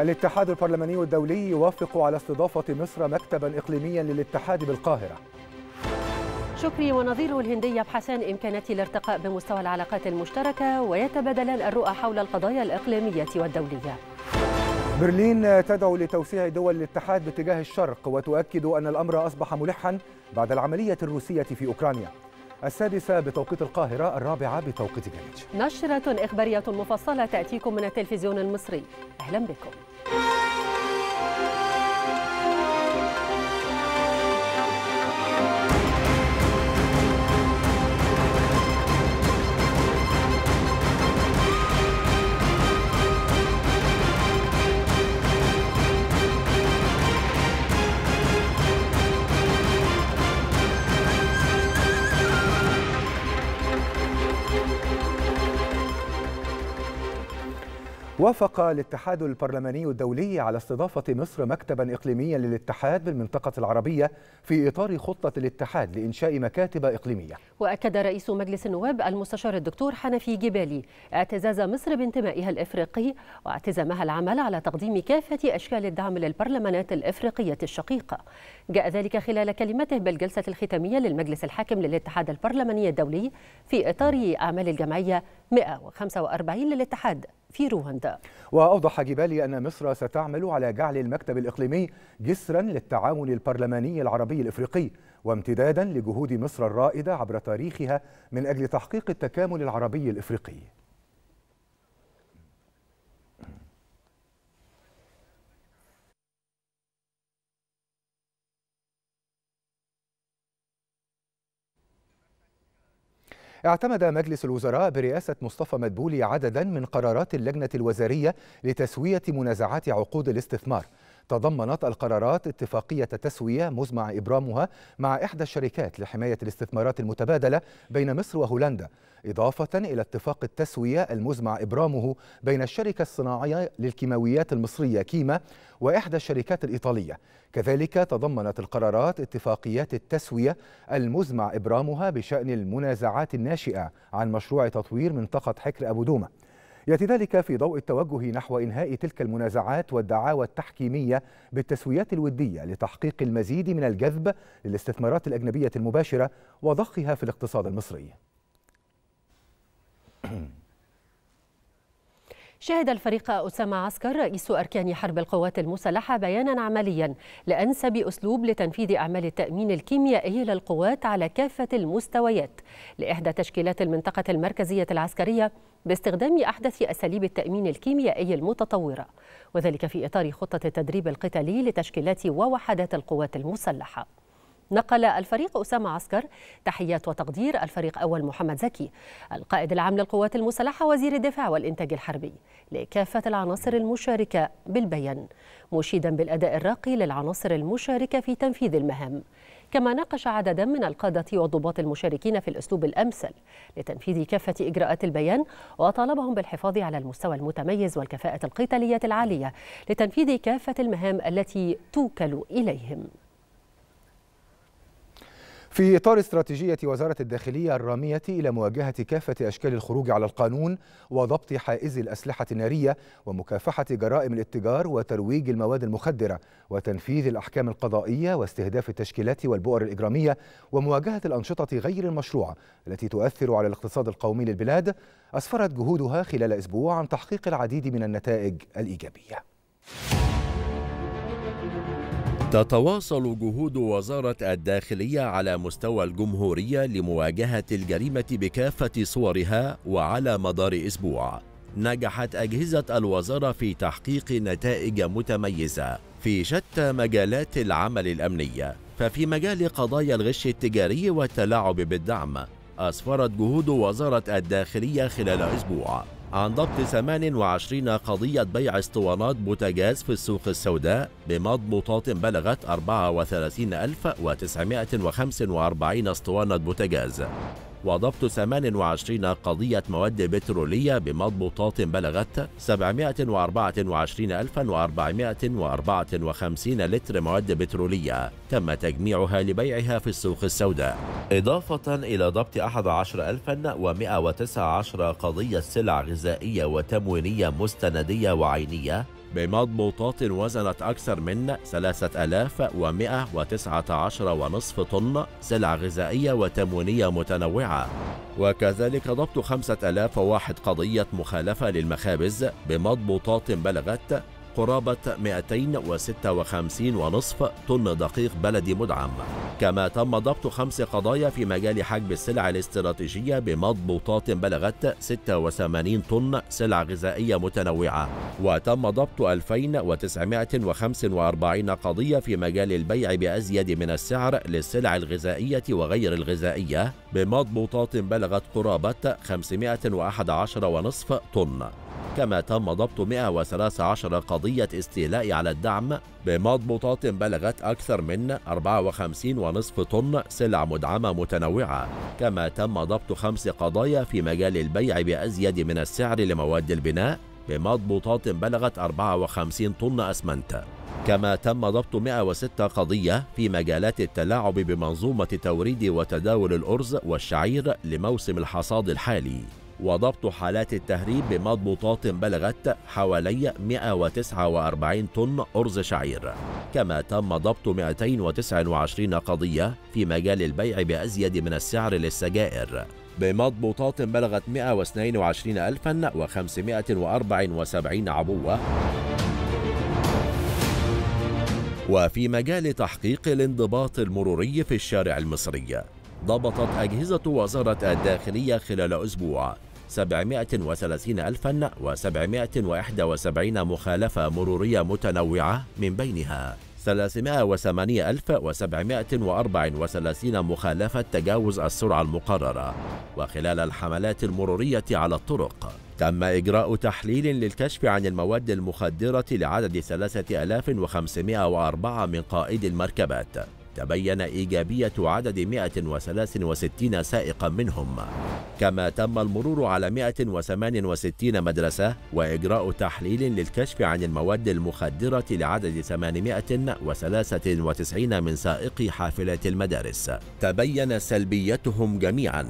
الاتحاد البرلماني الدولي يوافق على استضافة مصر مكتبا إقليميا للاتحاد بالقاهرة شكري ونظيره الهندي يبحثان إمكانات الارتقاء بمستوى العلاقات المشتركة ويتبادلان الرؤى حول القضايا الإقليمية والدولية برلين تدعو لتوسيع دول الاتحاد باتجاه الشرق وتؤكد أن الأمر أصبح ملحا بعد العملية الروسية في أوكرانيا السادسة بتوقيت القاهرة الرابعة بتوقيت جرينتش نشرة إخبارية مفصلة تأتيكم من التلفزيون المصري أهلا بكم وافق الاتحاد البرلماني الدولي على استضافة مصر مكتبا إقليميا للاتحاد بالمنطقة العربية في إطار خطة الاتحاد لإنشاء مكاتب إقليمية وأكد رئيس مجلس النواب المستشار الدكتور حنفي جبالي اعتزاز مصر بانتمائها الإفريقي واعتزامها العمل على تقديم كافة أشكال الدعم للبرلمانات الإفريقية الشقيقة جاء ذلك خلال كلمته بالجلسة الختامية للمجلس الحاكم للاتحاد البرلماني الدولي في إطار أعمال الجمعية 145 للاتحاد في رواندا وأوضح جبالي أن مصر ستعمل على جعل المكتب الإقليمي جسرا للتعاون البرلماني العربي الإفريقي وامتدادا لجهود مصر الرائدة عبر تاريخها من أجل تحقيق التكامل العربي الإفريقي اعتمد مجلس الوزراء برئاسة مصطفى مدبولي عددا من قرارات اللجنة الوزارية لتسوية منازعات عقود الاستثمار تضمنت القرارات اتفاقية تسوية مزمع إبرامها مع إحدى الشركات لحماية الاستثمارات المتبادلة بين مصر وهولندا إضافة إلى اتفاق التسوية المزمع إبرامه بين الشركة الصناعية للكيماويات المصرية كيما وإحدى الشركات الإيطالية كذلك تضمنت القرارات اتفاقيات التسوية المزمع إبرامها بشأن المنازعات الناشئة عن مشروع تطوير منطقة حكر أبو دومة يأتي ذلك في ضوء التوجه نحو إنهاء تلك المنازعات والدعاوى التحكيمية بالتسويات الودية لتحقيق المزيد من الجذب للاستثمارات الأجنبية المباشرة وضخها في الاقتصاد المصري شهد الفريق أسامة عسكر رئيس أركان حرب القوات المسلحة بيانا عمليا لأنسب أسلوب لتنفيذ أعمال التأمين الكيميائي للقوات على كافة المستويات لإحدى تشكيلات المنطقة المركزية العسكرية باستخدام أحدث أساليب التأمين الكيميائي المتطورة وذلك في إطار خطة التدريب القتالي لتشكيلات ووحدات القوات المسلحة نقل الفريق أسامة عسكر تحيات وتقدير الفريق أول محمد زكي القائد العام للقوات المسلحة وزير الدفاع والإنتاج الحربي لكافة العناصر المشاركة بالبيان مشيدا بالأداء الراقي للعناصر المشاركة في تنفيذ المهام كما ناقش عددا من القادة والضباط المشاركين في الأسلوب الأمثل لتنفيذ كافة إجراءات البيان وطالبهم بالحفاظ على المستوى المتميز والكفاءة القتالية العالية لتنفيذ كافة المهام التي توكل إليهم في إطار استراتيجية وزارة الداخلية الرامية إلى مواجهة كافة أشكال الخروج على القانون وضبط حائز الأسلحة النارية ومكافحة جرائم الاتجار وترويج المواد المخدرة وتنفيذ الأحكام القضائية واستهداف التشكيلات والبؤر الإجرامية ومواجهة الأنشطة غير المشروعة التي تؤثر على الاقتصاد القومي للبلاد أسفرت جهودها خلال أسبوع عن تحقيق العديد من النتائج الإيجابية. تتواصل جهود وزارة الداخلية على مستوى الجمهورية لمواجهة الجريمة بكافة صورها وعلى مدار أسبوع. نجحت أجهزة الوزارة في تحقيق نتائج متميزة في شتى مجالات العمل الأمنية، ففي مجال قضايا الغش التجاري والتلاعب بالدعم، أسفرت جهود وزارة الداخلية خلال أسبوع عن ضبط 28 قضية بيع اسطوانات بوتاجاز في السوق السوداء بمضبوطات بلغت 34945 اسطوانة بوتاجاز وضبط 28 قضية مواد بترولية بمضبوطات بلغت 724454 لتر مواد بترولية تم تجميعها لبيعها في السوق السوداء إضافة إلى ضبط 11119 قضية سلع غذائية وتموينية مستندية وعينية بمضبوطات وزنت أكثر من 3119.5 طن سلع غذائية وتموينية متنوعة وكذلك ضبط 5001 قضية مخالفة للمخابز بمضبوطات بلغت قرابة 256.5 طن دقيق بلدي مدعم كما تم ضبط خمس قضايا في مجال حجب السلع الاستراتيجية بمضبوطات بلغت 86 طن سلع غذائية متنوعة وتم ضبط 2945 قضية في مجال البيع بأزيد من السعر للسلع الغذائية وغير الغذائية بمضبوطات بلغت قرابة 511.5 طن كما تم ضبط 113 قضية استيلاء على الدعم بمضبوطات بلغت أكثر من 54.5 طن سلع مدعمة متنوعة كما تم ضبط خمس قضايا في مجال البيع بأزيد من السعر لمواد البناء بمضبوطات بلغت 54 طن أسمنت كما تم ضبط 106 قضية في مجالات التلاعب بمنظومة توريد وتداول الأرز والشعير لموسم الحصاد الحالي وضبط حالات التهريب بمضبوطات بلغت حوالي 149 طن أرز شعير كما تم ضبط 229 قضية في مجال البيع بأزيد من السعر للسجائر بمضبوطات بلغت 122574 عبوة وفي مجال تحقيق الانضباط المروري في الشارع المصري ضبطت أجهزة وزارة الداخلية خلال أسبوع 730771 مخالفة مرورية متنوعة من بينها 308734 مخالفة تجاوز السرعة المقررة وخلال الحملات المرورية على الطرق تم إجراء تحليل للكشف عن المواد المخدرة لعدد 3504 من قائد المركبات تبين إيجابية عدد 163 سائقا منهم كما تم المرور على 168 مدرسة وإجراء تحليل للكشف عن المواد المخدرة لعدد 893 من سائقي حافلات المدارس تبين سلبيتهم جميعا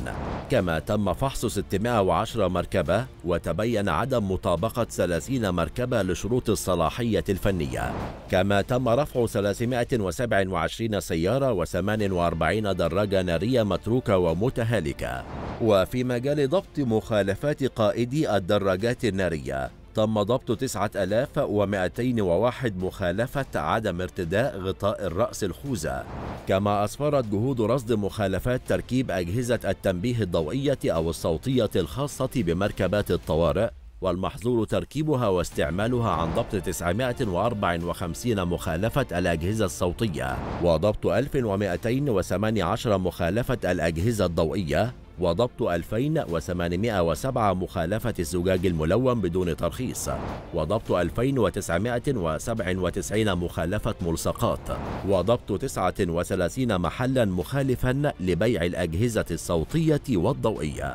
كما تم فحص 610 مركبة وتبين عدم مطابقة 30 مركبة لشروط الصلاحية الفنية كما تم رفع 327 سيارة سيارة و48 دراجة نارية متروكة ومتهالكة وفي مجال ضبط مخالفات قائدي الدراجات النارية تم ضبط 9201 مخالفة عدم ارتداء غطاء الرأس الخوذة كما أسفرت جهود رصد مخالفات تركيب أجهزة التنبيه الضوئية أو الصوتية الخاصة بمركبات الطوارئ والمحظور تركيبها واستعمالها عن ضبط 954 مخالفة الأجهزة الصوتية وضبط 1218 مخالفة الأجهزة الضوئية وضبط 2807 مخالفة الزجاج الملون بدون ترخيص وضبط 2997 مخالفة ملصقات وضبط 39 محلا مخالفا لبيع الأجهزة الصوتية والضوئية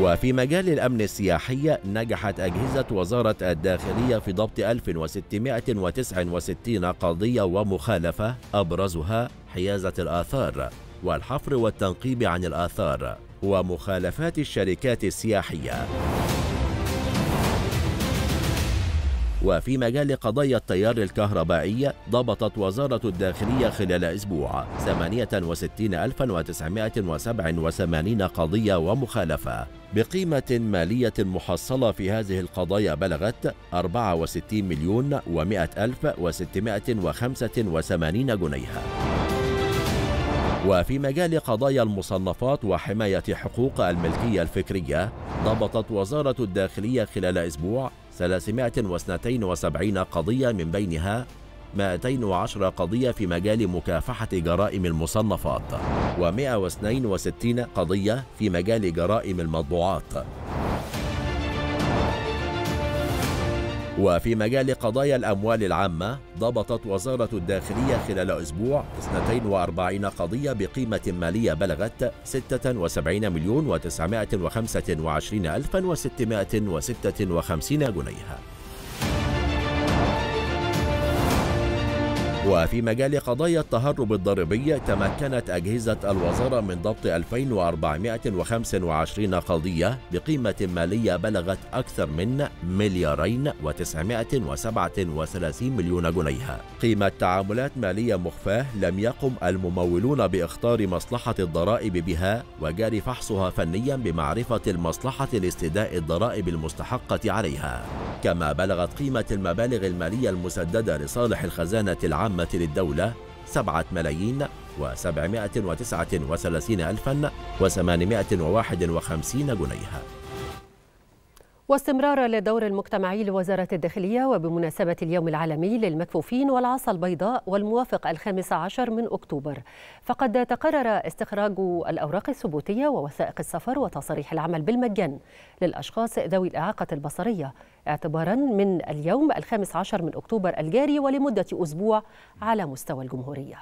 وفي مجال الأمن السياحي نجحت أجهزة وزارة الداخلية في ضبط 1669 قضية ومخالفة أبرزها حيازة الآثار والحفر والتنقيب عن الآثار ومخالفات الشركات السياحية وفي مجال قضايا التيار الكهربائي ضبطت وزارة الداخلية خلال أسبوع 68987 قضية ومخالفة بقيمة مالية محصلة في هذه القضايا بلغت 64 مليون و100 ألف و685 جنيها وفي مجال قضايا المصنفات وحماية حقوق الملكية الفكرية ضبطت وزارة الداخلية خلال أسبوع 372 قضية من بينها 210 قضية في مجال مكافحة جرائم المصنفات و162 قضية في مجال جرائم المطبوعات وفي مجال قضايا الأموال العامة ضبطت وزارة الداخلية خلال أسبوع 42 قضية بقيمة مالية بلغت 76 مليون و925 ألفا و656 جنيها وفي مجال قضايا التهرب الضريبي تمكنت أجهزة الوزارة من ضبط 2425 قضية بقيمة مالية بلغت أكثر من مليارين و937 مليون جنيه قيمة تعاملات مالية مخفاة لم يقم الممولون بإخطار مصلحة الضرائب بها وجاري فحصها فنيا بمعرفة المصلحة لاستداء الضرائب المستحقة عليها كما بلغت قيمة المبالغ المالية المسددة لصالح الخزانة العامة العامة للدولة سبعة ملايين وتسعة وثلاثين الفا وواحد وخمسين جنيها واستمرارا لدور المجتمعي لوزارة الداخلية وبمناسبة اليوم العالمي للمكفوفين والعصا البيضاء والموافق الخامس عشر من أكتوبر فقد تقرر استخراج الأوراق الثبوتية ووثائق السفر وتصاريح العمل بالمجان للأشخاص ذوي الإعاقة البصرية اعتبارا من اليوم الخامس عشر من أكتوبر الجاري ولمدة أسبوع على مستوى الجمهورية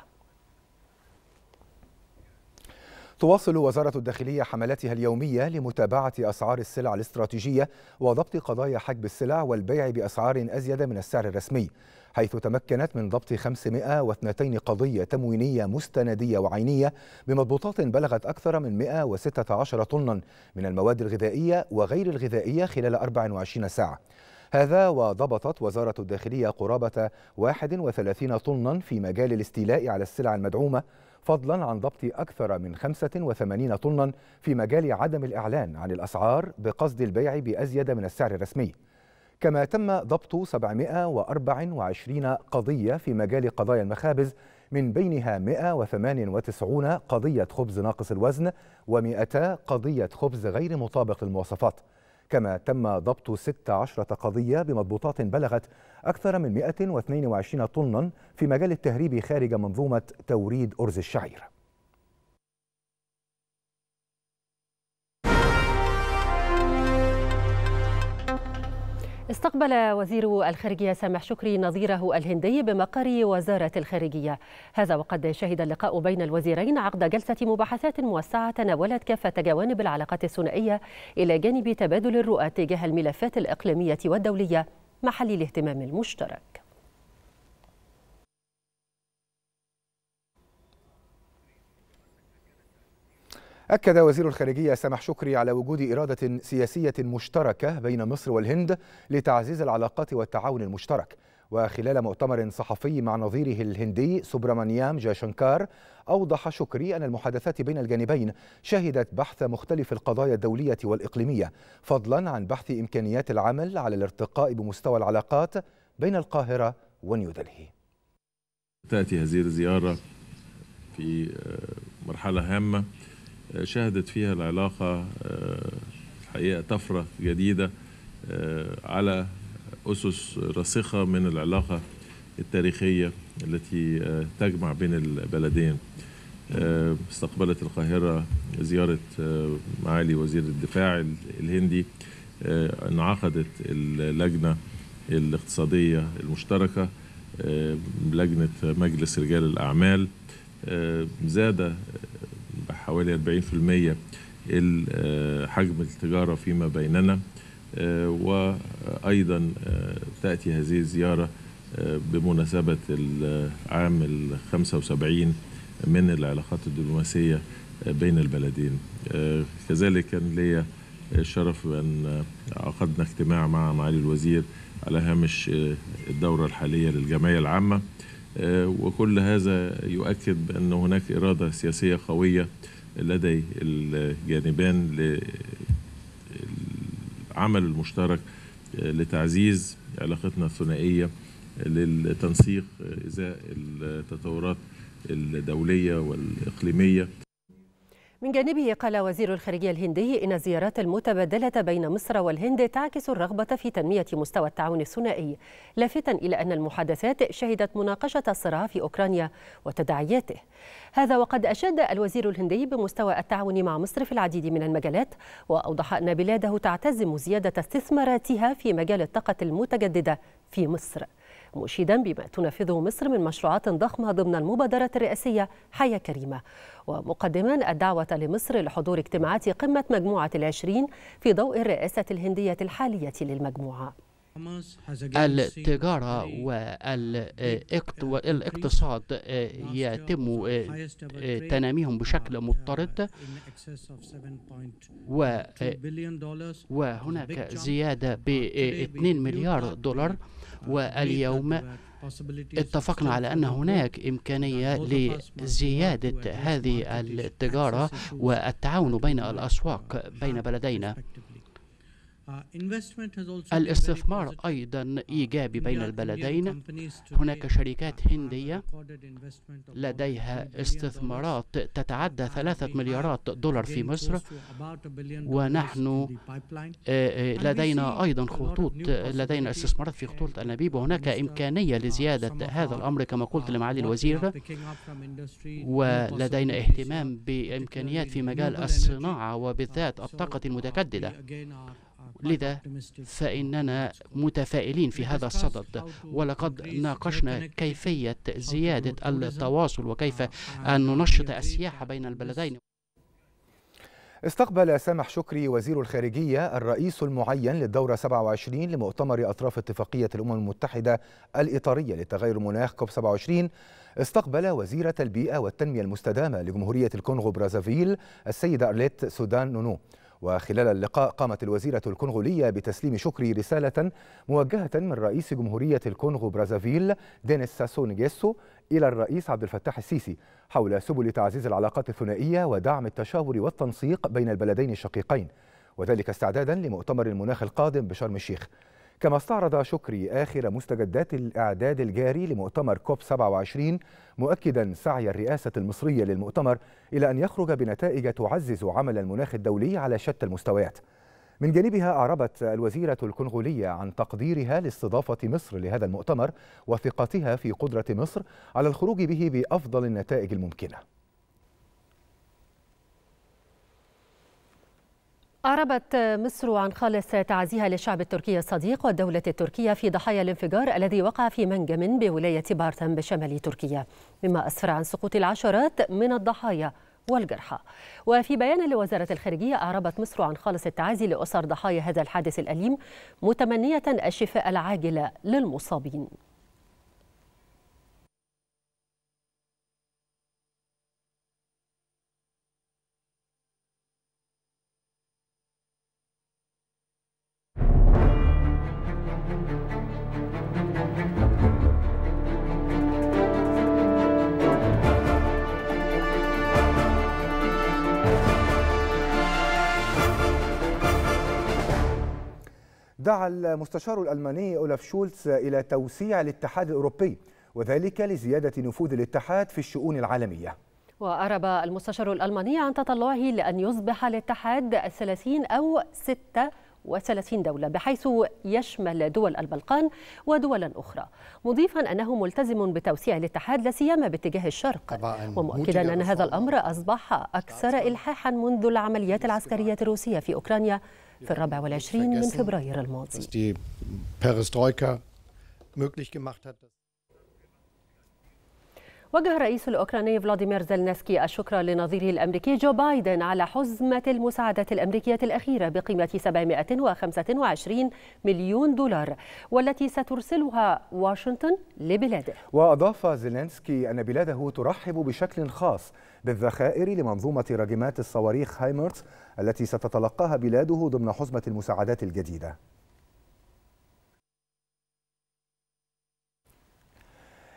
تواصل وزارة الداخلية حملاتها اليومية لمتابعة أسعار السلع الاستراتيجية وضبط قضايا حجب السلع والبيع بأسعار أزيد من السعر الرسمي حيث تمكنت من ضبط 502 قضية تموينية مستندية وعينية بمضبوطات بلغت أكثر من 116 طنا من المواد الغذائية وغير الغذائية خلال 24 ساعة هذا وضبطت وزارة الداخلية قرابة 31 طنا في مجال الاستيلاء على السلع المدعومة فضلا عن ضبط أكثر من 85 طنا في مجال عدم الإعلان عن الأسعار بقصد البيع بأزيد من السعر الرسمي كما تم ضبط 724 قضية في مجال قضايا المخابز من بينها 198 قضية خبز ناقص الوزن و200 قضية خبز غير مطابق للمواصفات كما تم ضبط 16 قضية بمضبوطات بلغت أكثر من 122 طنا في مجال التهريب خارج منظومة توريد أرز الشعير استقبل وزير الخارجية سامح شكري نظيره الهندي بمقر وزارة الخارجية هذا وقد شهد اللقاء بين الوزيرين عقد جلسة مباحثات موسعة تناولت كافة جوانب العلاقات الثنائية إلى جانب تبادل الرؤى تجاه الملفات الإقليمية والدولية محل الاهتمام المشترك أكد وزير الخارجية سامح شكري على وجود إرادة سياسية مشتركة بين مصر والهند لتعزيز العلاقات والتعاون المشترك وخلال مؤتمر صحفي مع نظيره الهندي سوبرامانيام جاشنكار أوضح شكري أن المحادثات بين الجانبين شهدت بحث مختلف القضايا الدولية والإقليمية فضلا عن بحث إمكانيات العمل على الارتقاء بمستوى العلاقات بين القاهرة ونيودلهي تأتي هذه الزيارة في آه، مرحلة هامة شهدت فيها العلاقة الحقيقة آه، طفرة جديدة آه، على أسس راسخة من العلاقة التاريخية التي آه، تجمع بين البلدين استقبلت القاهرة زيارة معالي وزير الدفاع الهندي انعقدت اللجنة الاقتصادية المشتركة لجنة مجلس رجال الأعمال زاد حوالي 40% آه، حجم التجارة فيما بيننا آه، وأيضا آه، تأتي هذه الزيارة بمناسبة العام ال 75 من العلاقات الدبلوماسية بين البلدين كذلك كان ليا الشرف بأن عقدنا اجتماع مع معالي الوزير على هامش الدورة الحالية للجمعية العامة وكل هذا يؤكد بأن هناك إرادة سياسية قوية لدي الجانبان للعمل المشترك لتعزيز علاقتنا الثنائية للتنسيق إزاء التطورات الدولية والإقليمية من جانبه قال وزير الخارجية الهندي إن الزيارات المتبادلة بين مصر والهند تعكس الرغبة في تنمية مستوى التعاون الثنائي لافتا إلى أن المحادثات شهدت مناقشة الصراع في أوكرانيا وتداعياته هذا وقد أشاد الوزير الهندي بمستوى التعاون مع مصر في العديد من المجالات وأوضح أن بلاده تعتزم زيادة استثماراتها في مجال الطاقة المتجددة في مصر مشيدا بما تنفذه مصر من مشروعات ضخمة ضمن المبادرة الرئاسية حياة كريمة ومقدما الدعوة لمصر لحضور اجتماعات قمة مجموعة العشرين في ضوء الرئاسة الهندية الحالية للمجموعة التجارة والاقتصاد يتم آه، تناميهم بشكل مضطرد آه، وهناك زيادة ب 2 آه، مليار دولار واليوم اتفقنا على أن هناك إمكانية لزيادة هذه التجارة والتعاون بين الأسواق بين بلدينا Uh, الاستثمار أيضا uh, إيجابي بين البلدين هناك شركات هندية لديها استثمارات تتعدى ثلاثة مليارات دولار في مصر ونحن آه، آه، لدينا أيضا خطوط آه، لدينا استثمارات في خطوط الأنابيب وهناك إمكانية لزيادة هذا الأمر كما قلت uh, لمعالي الوزير ولدينا اهتمام بإمكانيات في مجال الصناعة وبالذات الطاقة المتجددة لذا فإننا متفائلين في هذا الصدد ولقد ناقشنا كيفية زيادة التواصل وكيف أن ننشط السياحة بين البلدين استقبل سامح شكري وزير الخارجية الرئيس المعين للدورة 27 لمؤتمر أطراف اتفاقية الأمم المتحدة الإطارية لتغير المناخ كوب 27 استقبل وزيرة البيئة والتنمية المستدامة لجمهورية الكونغو برازافيل السيدة أرليت سودان نونو وخلال اللقاء قامت الوزيرة الكونغولية بتسليم شكري رسالة موجهة من رئيس جمهورية الكونغو برازافيل دينيس ساسون جيسو إلى الرئيس عبد الفتاح السيسي حول سبل تعزيز العلاقات الثنائية ودعم التشاور والتنسيق بين البلدين الشقيقين وذلك استعدادا لمؤتمر المناخ القادم بشرم الشيخ كما استعرض شكري آخر مستجدات الإعداد الجاري لمؤتمر كوب 27 مؤكدا سعي الرئاسة المصرية للمؤتمر إلى أن يخرج بنتائج تعزز عمل المناخ الدولي على شتى المستويات من جانبها أعربت الوزيرة الكونغولية عن تقديرها لاستضافة مصر لهذا المؤتمر وثقتها في قدرة مصر على الخروج به بأفضل النتائج الممكنة أعربت مصر عن خالص تعزيها للشعب التركي الصديق والدولة التركية في ضحايا الانفجار الذي وقع في منجم بولاية بارتن بشمال تركيا مما أسفر عن سقوط العشرات من الضحايا والجرحى وفي بيان لوزارة الخارجية أعربت مصر عن خالص التعازي لأسر ضحايا هذا الحادث الأليم متمنية الشفاء العاجل للمصابين دعا المستشار الألماني أولاف شولتز إلى توسيع الاتحاد الأوروبي وذلك لزيادة نفوذ الاتحاد في الشؤون العالمية وأرب المستشار الألماني عن تطلعه لأن يصبح الاتحاد 30 أو 6 وثلاثين دولة بحيث يشمل دول البلقان ودولا أخرى مضيفا أنه ملتزم بتوسيع الاتحاد لا سيما باتجاه الشرق ومؤكدا أن هذا الأمر أصبح أكثر إلحاحا منذ العمليات العسكرية الروسية في أوكرانيا في الرابع والعشرين من فبراير الماضي وجه الرئيس الأوكراني فلاديمير زلنسكي الشكر لنظيره الأمريكي جو بايدن على حزمة المساعدات الأمريكية الأخيرة بقيمة 725 مليون دولار والتي سترسلها واشنطن لبلاده وأضاف زلنسكي أن بلاده ترحب بشكل خاص بالذخائر لمنظومة راجمات الصواريخ هايمرت التي ستتلقاها بلاده ضمن حزمة المساعدات الجديدة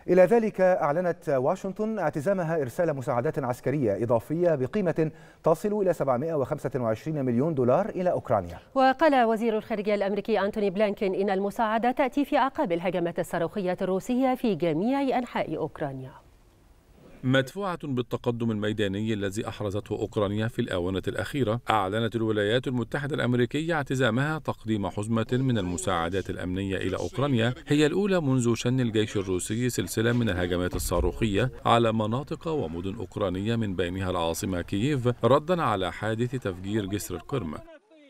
إلى ذلك أعلنت واشنطن اعتزامها إرسال مساعدات عسكرية إضافية بقيمة تصل إلى 725 مليون دولار إلى أوكرانيا وقال وزير الخارجية الأمريكي أنتوني بلانكن إن المساعدة تأتي في أعقاب الهجمات الصاروخية الروسية في جميع أنحاء أوكرانيا مدفوعة بالتقدم الميداني الذي أحرزته أوكرانيا في الآونة الأخيرة أعلنت الولايات المتحدة الأمريكية اعتزامها تقديم حزمة من المساعدات الأمنية إلى أوكرانيا هي الأولى منذ شن الجيش الروسي سلسلة من الهجمات الصاروخية على مناطق ومدن أوكرانية من بينها العاصمة كييف ردا على حادث تفجير جسر القرم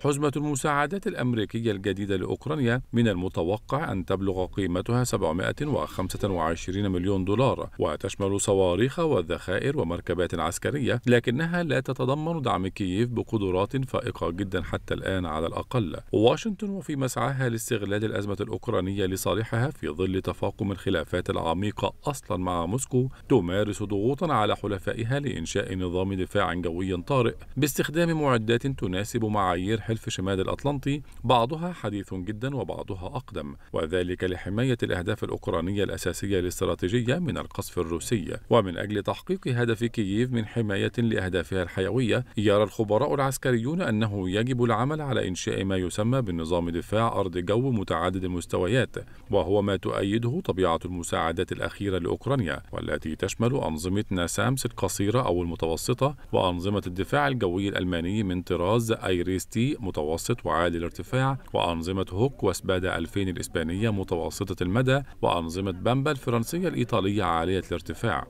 حزمة المساعدات الأمريكية الجديدة لأوكرانيا من المتوقع أن تبلغ قيمتها 725 مليون دولار وتشمل صواريخ وذخائر ومركبات عسكرية لكنها لا تتضمن دعم كييف بقدرات فائقة جدا حتى الآن على الأقل واشنطن وفي مسعاها لاستغلال الأزمة الأوكرانية لصالحها في ظل تفاقم الخلافات العميقة أصلا مع موسكو تمارس ضغوطا على حلفائها لإنشاء نظام دفاع جوي طارئ باستخدام معدات تناسب معايير حلم حلف شمال الأطلنطي بعضها حديث جدا وبعضها أقدم وذلك لحماية الأهداف الأوكرانية الأساسية الاستراتيجية من القصف الروسي ومن أجل تحقيق هدف كييف من حماية لأهدافها الحيوية يرى الخبراء العسكريون أنه يجب العمل على إنشاء ما يسمى بالنظام دفاع أرض جو متعدد المستويات وهو ما تؤيده طبيعة المساعدات الأخيرة لأوكرانيا والتي تشمل أنظمة ناسامس القصيرة أو المتوسطة وأنظمة الدفاع الجوي الألماني من طراز أيريستي متوسط وعالي الارتفاع وأنظمة هوك وسبادا 2000 الإسبانية متوسطة المدى وأنظمة بامبا الفرنسية الإيطالية عالية الارتفاع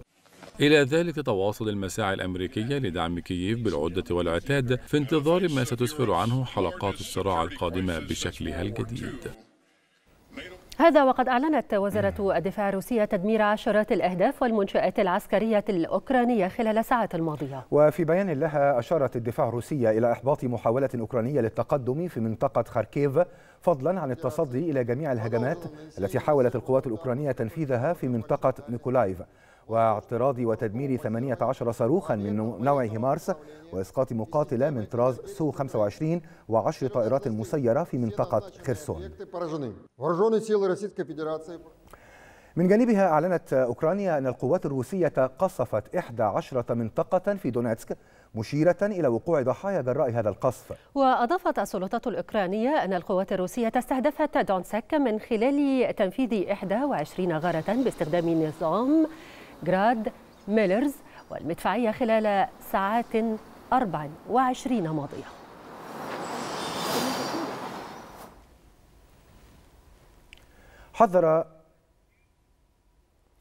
إلى ذلك تواصل المساعي الأمريكية لدعم كييف بالعدة والعتاد في انتظار ما ستسفر عنه حلقات الصراع القادمة بشكلها الجديد هذا وقد أعلنت وزارة الدفاع الروسية تدمير عشرات الأهداف والمنشآت العسكرية الأوكرانية خلال الساعات الماضية وفي بيان لها أشارت الدفاع الروسية إلى إحباط محاولة أوكرانية للتقدم في منطقة خاركيف فضلا عن التصدي إلى جميع الهجمات التي حاولت القوات الأوكرانية تنفيذها في منطقة نيكولايف واعتراض وتدمير 18 صاروخا من نوع هيمارس وإسقاط مقاتلة من طراز سو 25 و10 طائرات مسيرة في منطقة خرسون من جانبها أعلنت أوكرانيا أن القوات الروسية قصفت 11 منطقة في دونيتسك مشيرة إلى وقوع ضحايا جراء هذا القصف وأضافت السلطات الأوكرانية أن القوات الروسية استهدفت دونسك من خلال تنفيذ 21 غارة باستخدام نظام جراد ميلرز والمدفعية خلال ساعات 24 ماضية حذر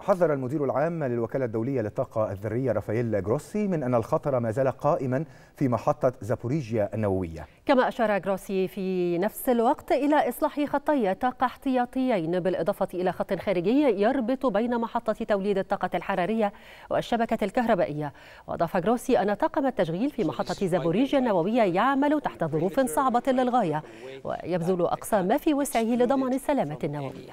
حذر المدير العام للوكالة الدولية للطاقة الذرية رافائيل جروسي من أن الخطر ما زال قائما في محطة زابوريجيا النووية كما أشار جروسي في نفس الوقت إلى إصلاح خطي طاقة احتياطيين بالإضافة إلى خط خارجي يربط بين محطة توليد الطاقة الحرارية والشبكة الكهربائية وأضاف جروسي أن طاقم التشغيل في محطة زابوريجيا النووية يعمل تحت ظروف صعبة للغاية ويبذل أقصى ما في وسعه لضمان السلامة النووية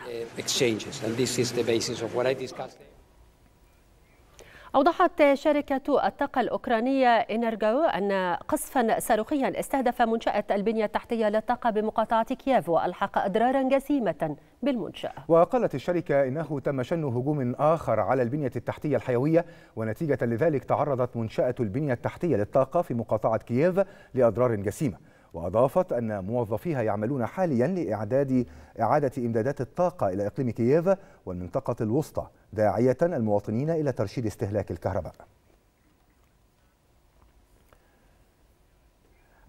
أوضحت شركة الطاقة الأوكرانية إنرجو أن قصفا صاروخيا استهدف منشأة البنية التحتية للطاقة بمقاطعة كييف وألحق أضرارا جسيمة بالمنشأة وقالت الشركة إنه تم شن هجوم آخر على البنية التحتية الحيوية ونتيجة لذلك تعرضت منشأة البنية التحتية للطاقة في مقاطعة كييف لأضرار جسيمة وأضافت أن موظفيها يعملون حاليا لإعداد إعادة إمدادات الطاقة إلى إقليم كييف والمنطقة الوسطى داعية المواطنين إلى ترشيد استهلاك الكهرباء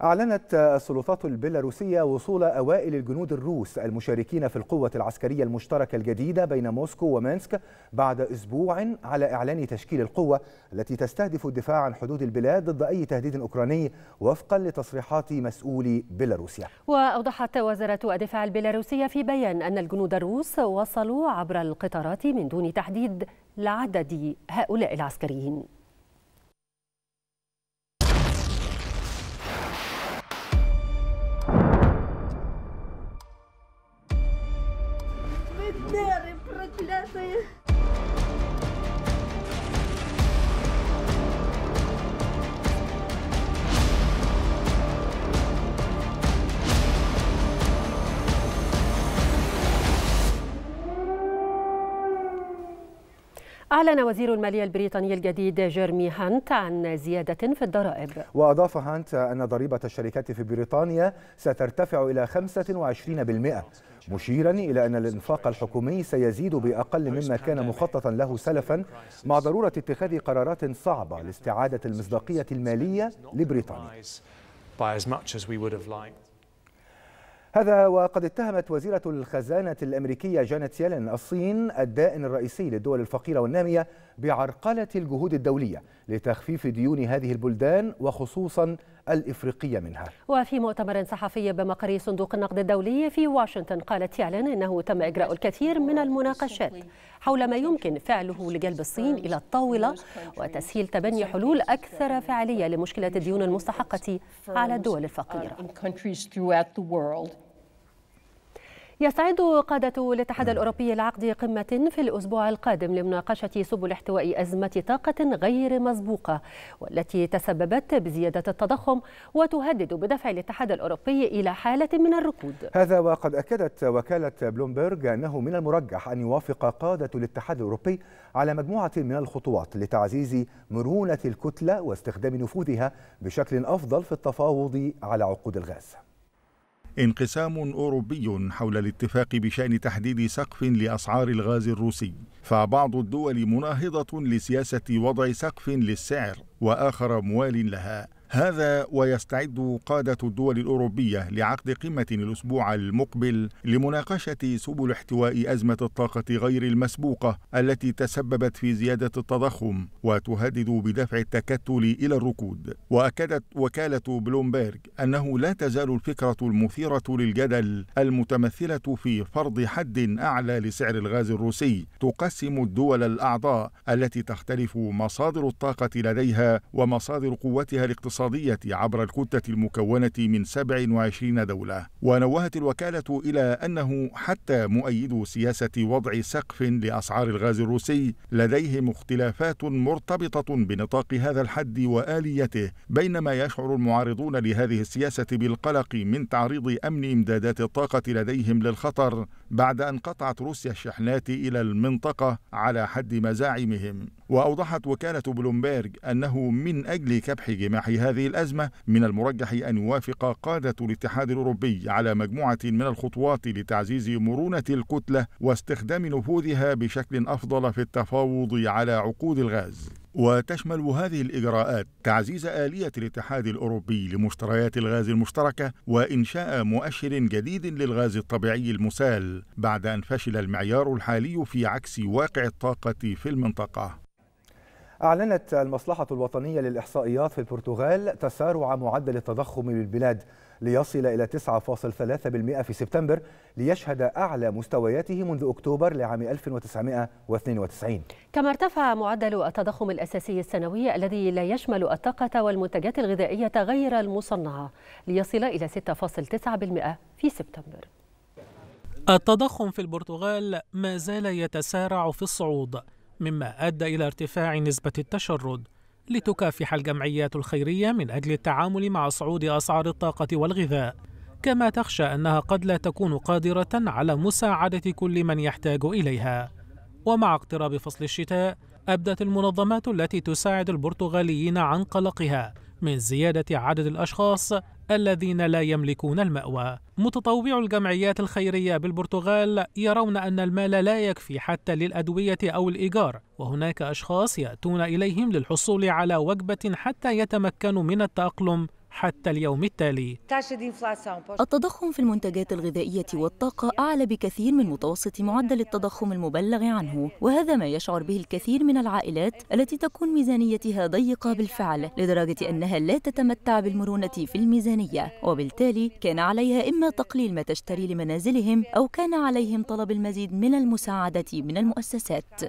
أعلنت السلطات البيلاروسية وصول أوائل الجنود الروس المشاركين في القوة العسكرية المشتركة الجديدة بين موسكو ومنسك بعد أسبوع على إعلان تشكيل القوة التي تستهدف الدفاع عن حدود البلاد ضد أي تهديد أوكراني وفقا لتصريحات مسؤولي بيلاروسيا وأوضحت وزارة الدفاع البيلاروسية في بيان أن الجنود الروس وصلوا عبر القطارات من دون تحديد لعدد هؤلاء العسكريين أعلن وزير المالية البريطاني الجديد جيرمي هانت عن زيادة في الضرائب وأضاف هانت أن ضريبة الشركات في بريطانيا سترتفع إلى 25% مشيرا إلى أن الإنفاق الحكومي سيزيد بأقل مما كان مخططا له سلفا مع ضرورة اتخاذ قرارات صعبة لاستعادة المصداقية المالية لبريطانيا هذا وقد اتهمت وزيرة الخزانة الأمريكية جانت يالين الصين الدائن الرئيسي للدول الفقيرة والنامية بعرقلة الجهود الدولية لتخفيف ديون هذه البلدان وخصوصا الإفريقية منها وفي مؤتمر صحفي بمقر صندوق النقد الدولي في واشنطن قالت يالين أنه تم إجراء الكثير من المناقشات حول ما يمكن فعله لجلب الصين إلى الطاولة وتسهيل تبني حلول أكثر فعالية لمشكلة الديون المستحقة على الدول الفقيرة يستعد قادة الاتحاد الأوروبي لعقد قمة في الأسبوع القادم لمناقشة سبل احتواء أزمة طاقة غير مسبوقة والتي تسببت بزيادة التضخم وتهدد بدفع الاتحاد الأوروبي إلى حالة من الركود هذا وقد أكدت وكالة بلومبرج أنه من المرجح أن يوافق قادة الاتحاد الأوروبي على مجموعة من الخطوات لتعزيز مرونة الكتلة واستخدام نفوذها بشكل أفضل في التفاوض على عقود الغاز انقسام أوروبي حول الاتفاق بشأن تحديد سقف لأسعار الغاز الروسي فبعض الدول مناهضة لسياسة وضع سقف للسعر وآخر موال لها هذا ويستعد قادة الدول الأوروبية لعقد قمة الأسبوع المقبل لمناقشة سبل احتواء أزمة الطاقة غير المسبوقة التي تسببت في زيادة التضخم وتهدد بدفع التكتل إلى الركود وأكدت وكالة بلومبيرغ أنه لا تزال الفكرة المثيرة للجدل المتمثلة في فرض حد أعلى لسعر الغاز الروسي تقسم الدول الأعضاء التي تختلف مصادر الطاقة لديها ومصادر قوتها الاقتصادية الاقتصادية عبر الكتة المكونة من 27 دولة ونوهت الوكالة إلى أنه حتى مؤيدو سياسة وضع سقف لأسعار الغاز الروسي لديهم اختلافات مرتبطة بنطاق هذا الحد وآليته بينما يشعر المعارضون لهذه السياسة بالقلق من تعريض أمن إمدادات الطاقة لديهم للخطر بعد أن قطعت روسيا الشحنات إلى المنطقة على حد مزاعمهم وأوضحت وكالة بلومبيرج أنه من أجل كبح جماح هذه الأزمة من المرجح أن يوافق قادة الاتحاد الأوروبي على مجموعة من الخطوات لتعزيز مرونة الكتلة واستخدام نفوذها بشكل أفضل في التفاوض على عقود الغاز وتشمل هذه الإجراءات تعزيز آلية الاتحاد الأوروبي لمشتريات الغاز المشتركة وإنشاء مؤشر جديد للغاز الطبيعي المسال بعد أن فشل المعيار الحالي في عكس واقع الطاقة في المنطقة أعلنت المصلحة الوطنية للإحصائيات في البرتغال تسارع معدل التضخم بالبلاد ليصل إلى 9.3% في سبتمبر ليشهد أعلى مستوياته منذ أكتوبر لعام 1992 كما ارتفع معدل التضخم الأساسي السنوي الذي لا يشمل الطاقة والمنتجات الغذائية غير المصنعة ليصل إلى 6.9% في سبتمبر التضخم في البرتغال ما زال يتسارع في الصعود مما ادى الى ارتفاع نسبه التشرد لتكافح الجمعيات الخيريه من اجل التعامل مع صعود اسعار الطاقه والغذاء كما تخشى انها قد لا تكون قادره على مساعده كل من يحتاج اليها ومع اقتراب فصل الشتاء ابدت المنظمات التي تساعد البرتغاليين عن قلقها من زيادة عدد الأشخاص الذين لا يملكون المأوى. متطوعو الجمعيات الخيرية بالبرتغال يرون أن المال لا يكفي حتى للأدوية أو الإيجار، وهناك أشخاص يأتون إليهم للحصول على وجبة حتى يتمكنوا من التأقلم حتى اليوم التالي التضخم في المنتجات الغذائية والطاقة أعلى بكثير من متوسط معدل التضخم المبلغ عنه وهذا ما يشعر به الكثير من العائلات التي تكون ميزانيتها ضيقة بالفعل لدرجة أنها لا تتمتع بالمرونة في الميزانية وبالتالي كان عليها إما تقليل ما تشتري لمنازلهم أو كان عليهم طلب المزيد من المساعدة من المؤسسات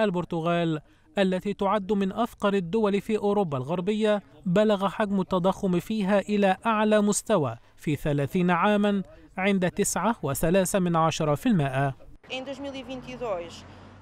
البرتغال التي تعد من أفقر الدول في أوروبا الغربية بلغ حجم التضخم فيها إلى أعلى مستوى في 30 عاما عند 9.3%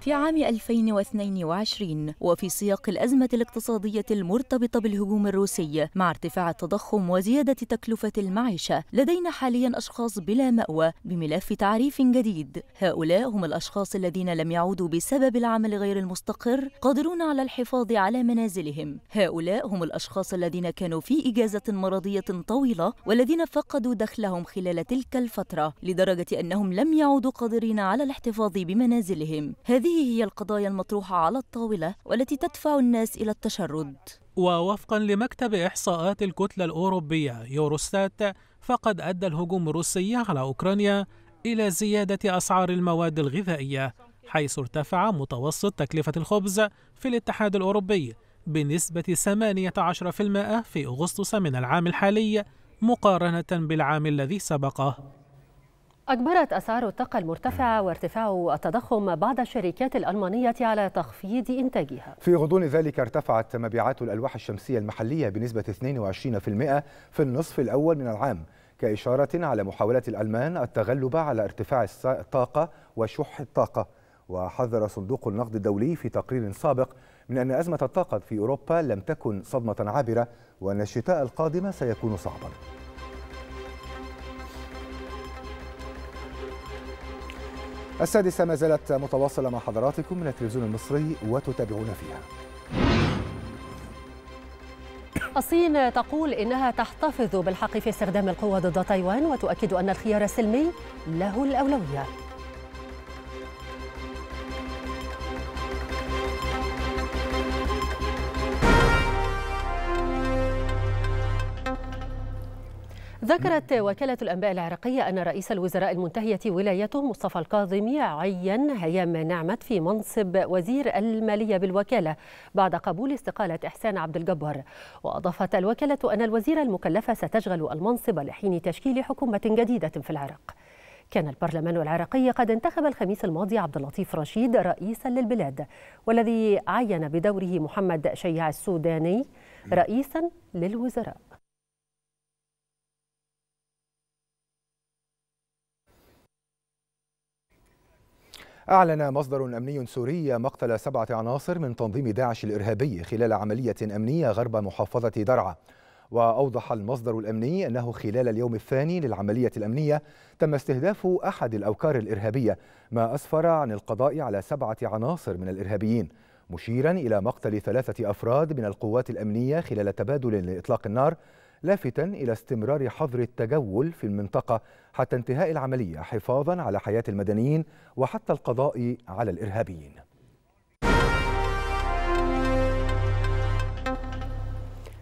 في عام 2022 وفي سياق الأزمة الاقتصادية المرتبطة بالهجوم الروسي مع ارتفاع التضخم وزيادة تكلفة المعيشة لدينا حاليا أشخاص بلا مأوى بملف تعريف جديد هؤلاء هم الأشخاص الذين لم يعودوا بسبب العمل غير المستقر قادرون على الحفاظ على منازلهم هؤلاء هم الأشخاص الذين كانوا في إجازة مرضية طويلة والذين فقدوا دخلهم خلال تلك الفترة لدرجة أنهم لم يعودوا قادرين على الاحتفاظ بمنازلهم هذه هذه إيه هي القضايا المطروحة على الطاولة والتي تدفع الناس إلى التشرد ووفقا لمكتب إحصاءات الكتلة الأوروبية يوروستات فقد أدى الهجوم الروسي على أوكرانيا إلى زيادة أسعار المواد الغذائية حيث ارتفع متوسط تكلفة الخبز في الاتحاد الأوروبي بنسبة 18% في أغسطس من العام الحالي مقارنة بالعام الذي سبقه أجبرت أسعار الطاقة المرتفعة وارتفاع التضخم بعض الشركات الألمانية على تخفيض إنتاجها في غضون ذلك ارتفعت مبيعات الألواح الشمسية المحلية بنسبة 22% في النصف الأول من العام كإشارة على محاولة الألمان التغلب على ارتفاع الطاقة وشح الطاقة وحذر صندوق النقد الدولي في تقرير سابق من أن أزمة الطاقة في أوروبا لم تكن صدمة عابرة وأن الشتاء القادم سيكون صعباً السادسة ما زالت متواصلة مع حضراتكم من التلفزيون المصري وتتابعون فيها الصين تقول إنها تحتفظ بالحق في استخدام القوة ضد تايوان وتؤكد أن الخيار السلمي له الأولوية ذكرت وكالة الأنباء العراقية أن رئيس الوزراء المنتهية ولايته مصطفى الكاظمي عين هيام نعمت في منصب وزير المالية بالوكالة بعد قبول استقالة إحسان عبد الجبار وأضافت الوكالة أن الوزيرة المكلفة ستشغل المنصب لحين تشكيل حكومة جديدة في العراق كان البرلمان العراقي قد انتخب الخميس الماضي عبد اللطيف رشيد رئيسا للبلاد والذي عين بدوره محمد شيع السوداني رئيسا للوزراء أعلن مصدر أمني سوري مقتل سبعة عناصر من تنظيم داعش الإرهابي خلال عملية أمنية غرب محافظة درعا وأوضح المصدر الأمني أنه خلال اليوم الثاني للعملية الأمنية تم استهداف أحد الأوكار الإرهابية ما أسفر عن القضاء على سبعة عناصر من الإرهابيين مشيرا إلى مقتل ثلاثة أفراد من القوات الأمنية خلال تبادل لإطلاق النار لافتا إلى استمرار حظر التجول في المنطقة حتى انتهاء العملية حفاظا على حياة المدنيين وحتى القضاء على الإرهابيين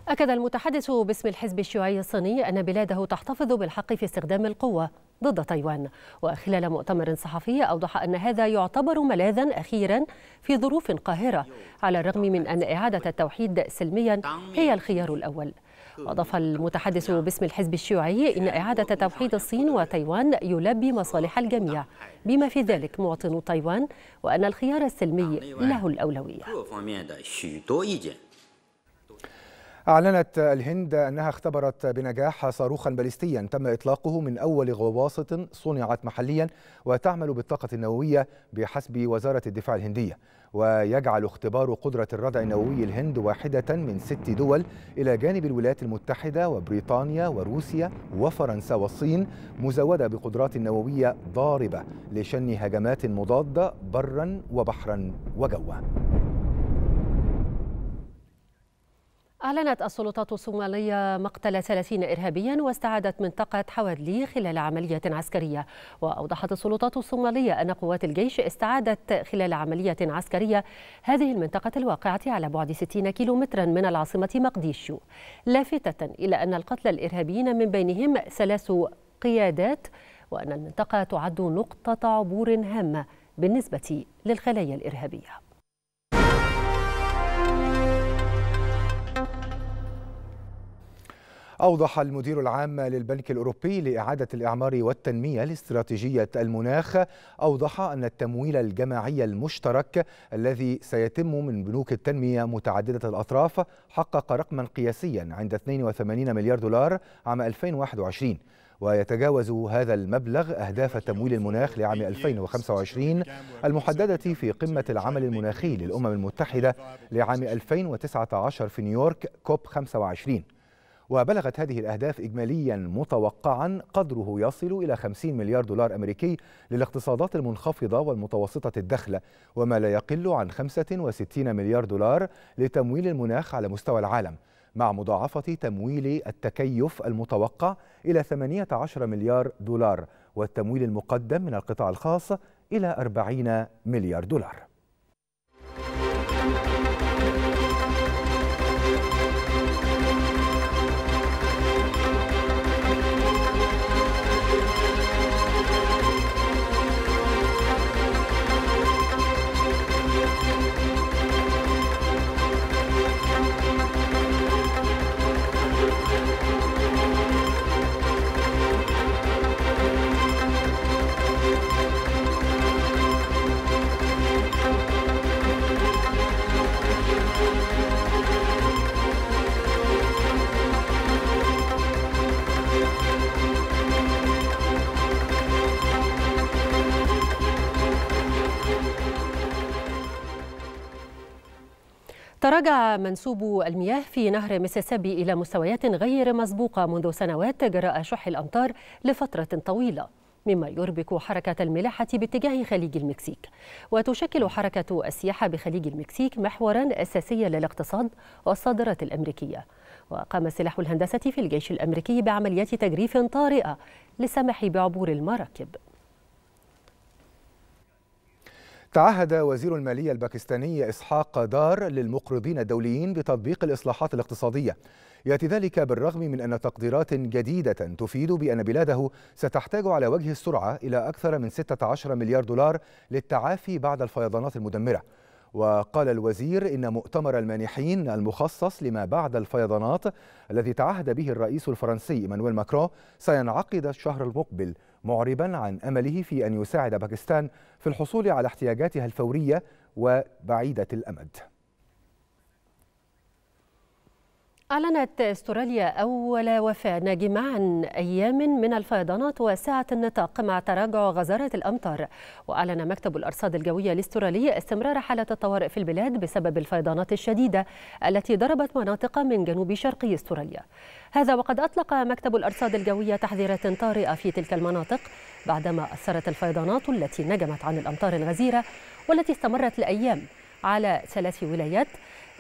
أكد المتحدث باسم الحزب الشيوعي الصيني أن بلاده تحتفظ بالحق في استخدام القوة ضد تايوان وخلال مؤتمر صحفي أوضح أن هذا يعتبر ملاذا أخيرا في ظروف قاهرة على الرغم من أن إعادة التوحيد سلميا هي الخيار الأول وأضاف المتحدث باسم الحزب الشيوعي إن إعادة توحيد الصين وتايوان يلبي مصالح الجميع بما في ذلك مواطنو تايوان وأن الخيار السلمي له الأولوية أعلنت الهند أنها اختبرت بنجاح صاروخا باليستيا تم إطلاقه من أول غواصة صنعت محليا وتعمل بالطاقة النووية بحسب وزارة الدفاع الهندية ويجعل اختبار قدرة الردع النووي الهند واحدة من ست دول إلى جانب الولايات المتحدة وبريطانيا وروسيا وفرنسا والصين مزودة بقدرات نووية ضاربة لشن هجمات مضادة برا وبحرا وجوا أعلنت السلطات الصومالية مقتل 30 إرهابيا واستعادت منطقة حوادلي خلال عملية عسكرية وأوضحت السلطات الصومالية أن قوات الجيش استعادت خلال عملية عسكرية هذه المنطقة الواقعة على بعد 60 كيلومترا من العاصمة مقديشو لافتة إلى أن القتلى الإرهابيين من بينهم ثلاث قيادات وأن المنطقة تعد نقطة عبور هامة بالنسبة للخلايا الإرهابية أوضح المدير العام للبنك الأوروبي لإعادة الإعمار والتنمية لاستراتيجية المناخ أوضح أن التمويل الجماعي المشترك الذي سيتم من بنوك التنمية متعددة الأطراف حقق رقما قياسيا عند 82 مليار دولار عام 2021 ويتجاوز هذا المبلغ أهداف تمويل المناخ لعام 2025 المحددة في قمة العمل المناخي للأمم المتحدة لعام 2019 في نيويورك كوب 25 وبلغت هذه الأهداف إجماليا متوقعا قدره يصل إلى 50 مليار دولار أمريكي للاقتصادات المنخفضة والمتوسطة الدخل وما لا يقل عن 65 مليار دولار لتمويل المناخ على مستوى العالم مع مضاعفة تمويل التكيف المتوقع إلى 18 مليار دولار والتمويل المقدم من القطاع الخاص إلى 40 مليار دولار تراجع منسوب المياه في نهر ميسيسيبي إلى مستويات غير مسبوقة منذ سنوات جراء شح الأمطار لفترة طويلة مما يربك حركة الملاحة باتجاه خليج المكسيك وتشكل حركة السياحة بخليج المكسيك محورا أساسيا للاقتصاد والصادرات الأمريكية وقام سلاح الهندسة في الجيش الأمريكي بعمليات تجريف طارئة للسماح بعبور المراكب تعهد وزير المالية الباكستاني إسحاق دار للمقرضين الدوليين بتطبيق الإصلاحات الاقتصادية يأتي ذلك بالرغم من أن تقديرات جديدة تفيد بأن بلاده ستحتاج على وجه السرعة إلى أكثر من 16 مليار دولار للتعافي بعد الفيضانات المدمرة وقال الوزير إن مؤتمر المانحين المخصص لما بعد الفيضانات الذي تعهد به الرئيس الفرنسي مانويل ماكرون سينعقد الشهر المقبل معربا عن أمله في أن يساعد باكستان في الحصول على احتياجاتها الفورية وبعيدة الأمد أعلنت استراليا أول وفاة ناجمة عن أيام من الفيضانات واسعة النطاق مع تراجع غزارة الأمطار وأعلن مكتب الأرصاد الجوية الاسترالي استمرار حالة الطوارئ في البلاد بسبب الفيضانات الشديدة التي ضربت مناطق من جنوب شرقي استراليا هذا وقد أطلق مكتب الأرصاد الجوية تحذيرات طارئة في تلك المناطق بعدما أثرت الفيضانات التي نجمت عن الأمطار الغزيرة والتي استمرت لأيام على ثلاث ولايات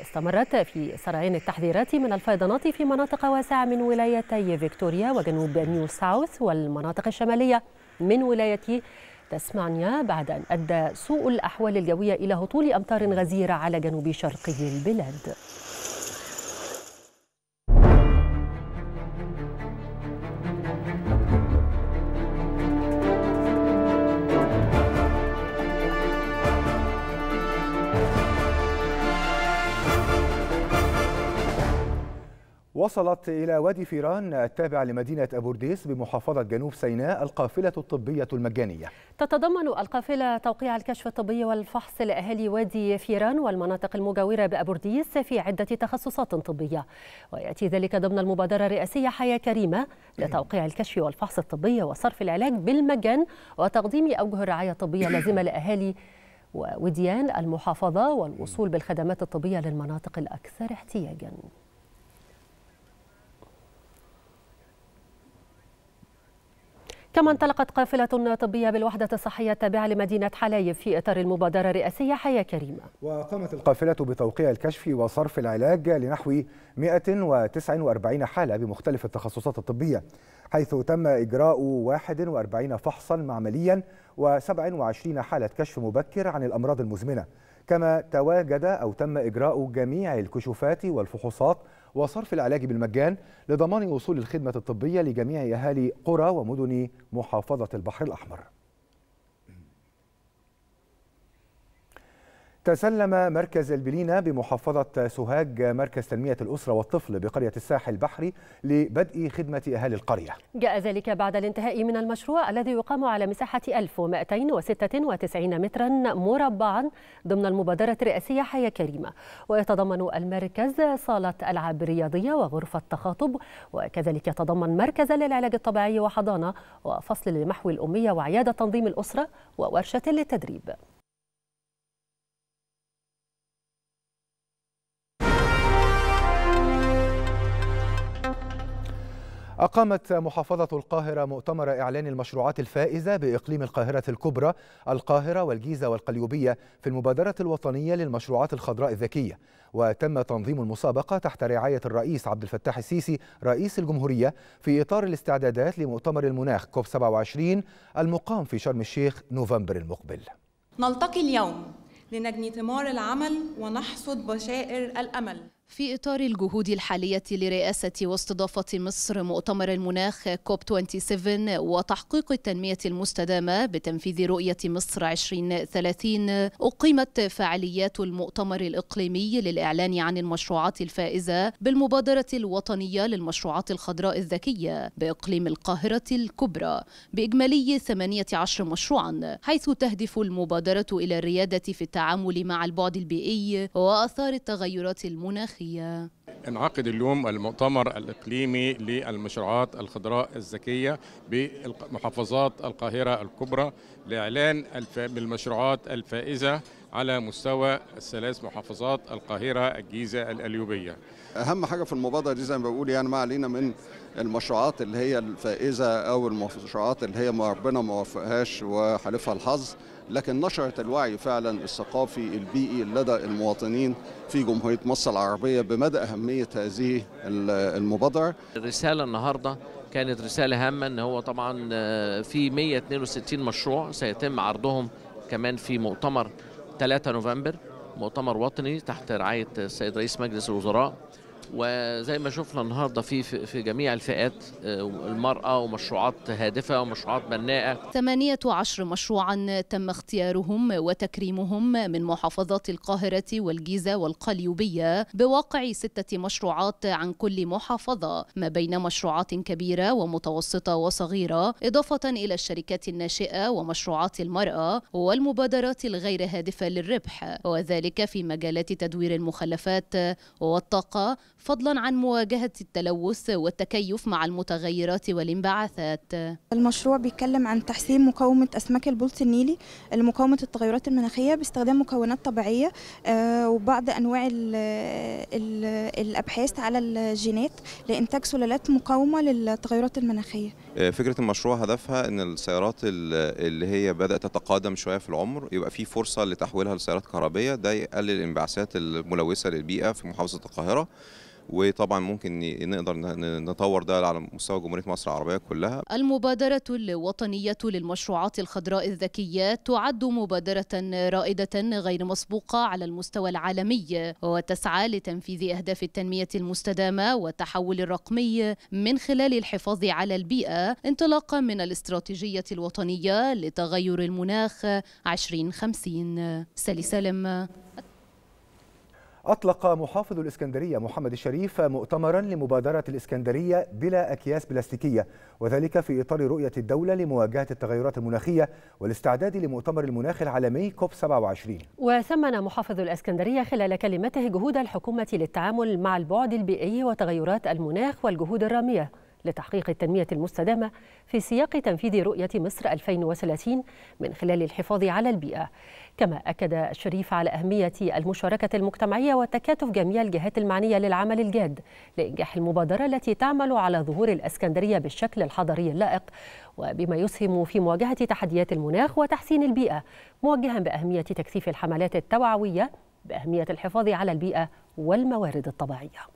استمرت في سرعين التحذيرات من الفيضانات في مناطق واسعة من ولايتي فيكتوريا وجنوب نيو ساوث والمناطق الشمالية من ولاية تسمانيا بعد أن أدى سوء الأحوال الجوية إلى هطول أمطار غزيرة على جنوب شرقي البلاد وصلت إلى وادي فيران التابع لمدينة أبورديس بمحافظة جنوب سيناء القافلة الطبية المجانية تتضمن القافلة توقيع الكشف الطبي والفحص لأهالي وادي فيران والمناطق المجاورة بأبورديس في عدة تخصصات طبية ويأتي ذلك ضمن المبادرة الرئاسية حياة كريمة لتوقيع الكشف والفحص الطبي وصرف العلاج بالمجان وتقديم أوجه الرعاية الطبية اللازمة لأهالي ووديان المحافظة والوصول بالخدمات الطبية للمناطق الأكثر احتياجاً كما انطلقت قافلة طبية بالوحدة الصحية التابعة لمدينة حلايب في إطار المبادرة الرئاسية حياة كريمة وقامت القافلة بتوقيع الكشف وصرف العلاج لنحو 149 حالة بمختلف التخصصات الطبية حيث تم إجراء 41 فحصا معمليا و27 حالة كشف مبكر عن الأمراض المزمنة كما تواجد أو تم إجراء جميع الكشوفات والفحوصات وصرف العلاج بالمجان لضمان وصول الخدمة الطبية لجميع أهالي قرى ومدن محافظة البحر الأحمر تسلم مركز البلينا بمحافظة سوهاج مركز تنمية الأسرة والطفل بقرية الساحل البحري لبدء خدمة أهالي القرية جاء ذلك بعد الانتهاء من المشروع الذي يقام على مساحة 1296 مترا مربعا ضمن المبادرة الرئاسية حياة كريمة ويتضمن المركز صالة ألعاب رياضية وغرفة تخاطب وكذلك يتضمن مركزا للعلاج الطبيعي وحضانة وفصل لمحو الأمية وعيادة تنظيم الأسرة وورشة للتدريب أقامت محافظة القاهرة مؤتمر إعلان المشروعات الفائزة بإقليم القاهرة الكبرى، القاهرة والجيزة والقليوبية في المبادرة الوطنية للمشروعات الخضراء الذكية، وتم تنظيم المسابقة تحت رعاية الرئيس عبد الفتاح السيسي رئيس الجمهورية في إطار الاستعدادات لمؤتمر المناخ كوب 27 المقام في شرم الشيخ نوفمبر المقبل. نلتقي اليوم لنجني ثمار العمل ونحصد بشائر الأمل. في إطار الجهود الحالية لرئاسة واستضافة مصر مؤتمر المناخ كوب 27 وتحقيق التنمية المستدامة بتنفيذ رؤية مصر 2030 أقيمت فعاليات المؤتمر الإقليمي للإعلان عن المشروعات الفائزة بالمبادرة الوطنية للمشروعات الخضراء الذكية بإقليم القاهرة الكبرى بإجمالي 18 مشروعا حيث تهدف المبادرة إلى الريادة في التعامل مع البعد البيئي وآثار التغيرات المناخية التاريخية انعقد اليوم المؤتمر الإقليمي للمشروعات الخضراء الذكية بمحافظات القاهرة الكبرى لإعلان المشروعات الفائزة على مستوى الثلاث محافظات القاهرة الجيزة الأليوبية أهم حاجة في المبادرة دي زي ما بقول يعني ما علينا من المشروعات اللي هي الفائزة أو المشروعات اللي هي ربنا ما وفقهاش وحالفها الحظ لكن نشرت الوعي فعلا الثقافي البيئي لدى المواطنين في جمهورية مصر العربية بمدى أهمية هذه المبادرة الرسالة النهاردة كانت رسالة هامة أن هو طبعا آه، في 162 مشروع سيتم عرضهم كمان في مؤتمر 3 نوفمبر مؤتمر وطني تحت رعاية السيد رئيس مجلس الوزراء وزي ما شفنا النهارده في في جميع الفئات آه، المرأة ومشروعات هادفة ومشروعات بناءة 18 مشروعا تم اختيارهم وتكريمهم من محافظات القاهرة والجيزة والقليوبية بواقع ستة مشروعات عن كل محافظة ما بين مشروعات كبيرة ومتوسطة وصغيرة إضافة إلى الشركات الناشئة ومشروعات المرأة والمبادرات الغير هادفة للربح وذلك في مجالات تدوير المخلفات والطاقة فضلا عن مواجهة التلوث والتكيف مع المتغيرات والانبعاثات المشروع بيتكلم عن تحسين مقاومة أسماك البلط النيلي لمقاومة التغيرات المناخية باستخدام مكونات طبيعية آه، وبعض أنواع الـ الـ الأبحاث على الجينات لإنتاج سلالات مقاومة للتغيرات المناخية آه، فكرة المشروع هدفها أن السيارات اللي هي بدأت تتقادم شوية في العمر يبقى في فرصة لتحويلها لسيارات كهربية ده يقلل الانبعاثات الملوثة للبيئة في محافظة القاهرة وطبعا ممكن نقدر نطور ده على مستوى جمهوريه مصر العربيه كلها. المبادره الوطنيه للمشروعات الخضراء الذكيه تعد مبادره رائده غير مسبوقه على المستوى العالمي وتسعى لتنفيذ اهداف التنميه المستدامه والتحول الرقمي من خلال الحفاظ على البيئه انطلاقا من الاستراتيجيه الوطنيه لتغير المناخ 2050. سالي سالم أطلق محافظ الإسكندرية محمد الشريف مؤتمرا لمبادرة الإسكندرية بلا أكياس بلاستيكية وذلك في إطار رؤية الدولة لمواجهة التغيرات المناخية والاستعداد لمؤتمر المناخ العالمي كوب 27 وثمن محافظ الإسكندرية خلال كلمته جهود الحكومة للتعامل مع البعد البيئي وتغيرات المناخ والجهود الرامية لتحقيق التنمية المستدامة في سياق تنفيذ رؤية مصر 2030 من خلال الحفاظ على البيئة كما أكد الشريف على أهمية المشاركة المجتمعية وتكاتف جميع الجهات المعنية للعمل الجاد لإنجاح المبادرة التي تعمل على ظهور الأسكندرية بالشكل الحضري اللائق وبما يسهم في مواجهة تحديات المناخ وتحسين البيئة موجها بأهمية تكثيف الحملات التوعوية بأهمية الحفاظ على البيئة والموارد الطبيعية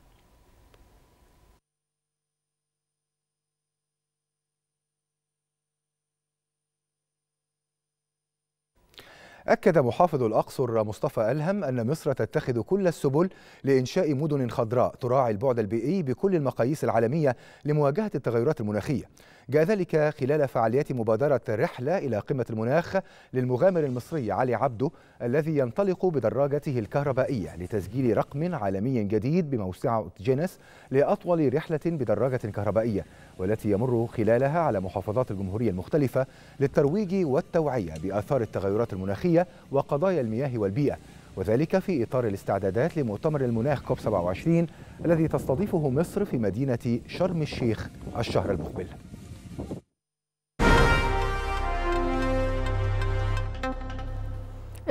أكد محافظ الأقصر مصطفى ألهم أن مصر تتخذ كل السبل لإنشاء مدن خضراء تراعي البعد البيئي بكل المقاييس العالمية لمواجهة التغيرات المناخية جاء ذلك خلال فعاليات مبادرة الرحلة إلى قمة المناخ للمغامر المصري علي عبده الذي ينطلق بدراجته الكهربائية لتسجيل رقم عالمي جديد بموسعة جينيس لأطول رحلة بدراجة كهربائية والتي يمر خلالها على محافظات الجمهورية المختلفة للترويج والتوعية بآثار التغيرات المناخية وقضايا المياه والبيئة وذلك في إطار الاستعدادات لمؤتمر المناخ كوب 27 الذي تستضيفه مصر في مدينة شرم الشيخ الشهر المقبل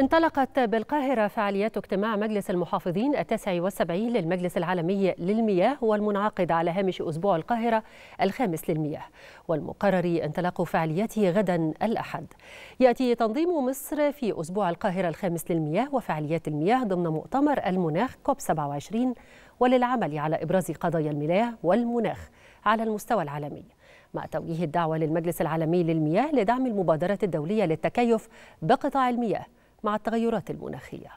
انطلقت بالقاهرة فعاليات اجتماع مجلس المحافظين التاسع والسبعين للمجلس العالمي للمياه والمنعقد على هامش أسبوع القاهرة الخامس للمياه والمقرر انطلاق فعالياته غدا الأحد يأتي تنظيم مصر في أسبوع القاهرة الخامس للمياه وفعاليات المياه ضمن مؤتمر المناخ كوب 27 وللعمل على إبراز قضايا المياه والمناخ على المستوى العالمي مع توجيه الدعوة للمجلس العالمي للمياه لدعم المبادرة الدولية للتكيف بقطاع المياه مع التغيرات المناخية